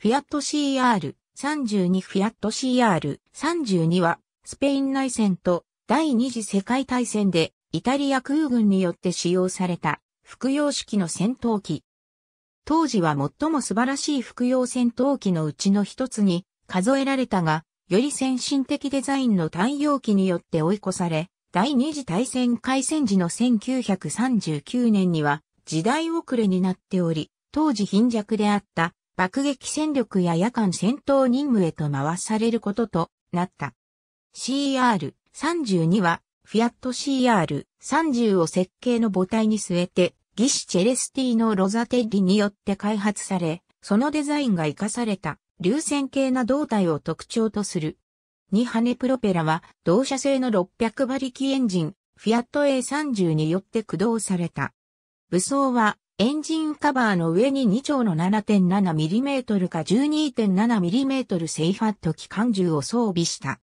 フィアット CR32 フィアット CR32 は、スペイン内戦と第二次世界大戦で、イタリア空軍によって使用された、服用式の戦闘機。当時は最も素晴らしい服用戦闘機のうちの一つに数えられたが、より先進的デザインの太陽機によって追い越され、第二次大戦開戦時の1939年には時代遅れになっており、当時貧弱であった爆撃戦力や夜間戦闘任務へと回されることとなった。CR32 は、フィアット CR30 を設計の母体に据えて、ギシ・チェレスティーノ・ロザテッリによって開発され、そのデザインが活かされた、流線形な胴体を特徴とする。2羽プロペラは、同社製の600馬力エンジン、フィアット A30 によって駆動された。武装は、エンジンカバーの上に2丁の 7.7mm か 12.7mm セイファット機関銃を装備した。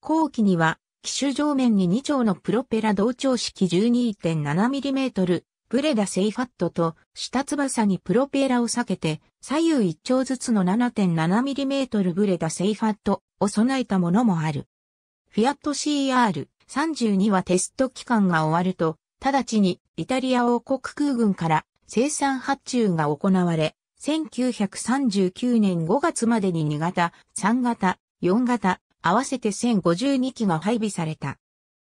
後期には、機種上面に2丁のプロペラ同調式 12.7mm ブレダセイファットと下翼にプロペラを避けて左右1丁ずつの 7.7mm ブレダセイファットを備えたものもある。フィアット CR32 はテスト期間が終わると直ちにイタリア王国空軍から生産発注が行われ、1939年5月までに2型、3型、4型、合わせて1052機が配備された。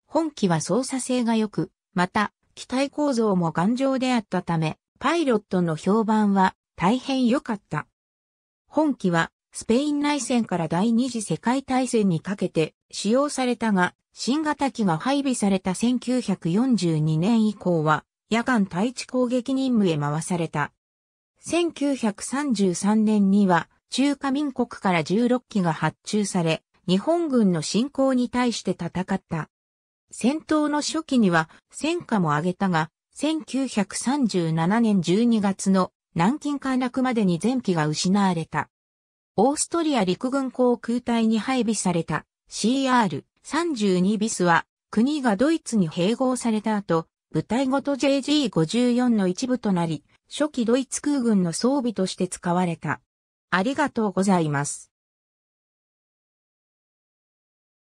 本機は操作性が良く、また、機体構造も頑丈であったため、パイロットの評判は大変良かった。本機は、スペイン内戦から第二次世界大戦にかけて使用されたが、新型機が配備された1942年以降は夜間対地攻撃任務へ回された。1933年には中華民国から16機が発注され、日本軍の侵攻に対して戦った。戦闘の初期には戦果も上げたが、1937年12月の南京陥落までに全機が失われた。オーストリア陸軍航空隊に配備された CR-32 ビスは国がドイツに併合された後、部隊ごと JG54 の一部となり、初期ドイツ空軍の装備として使われた。ありがとうございます。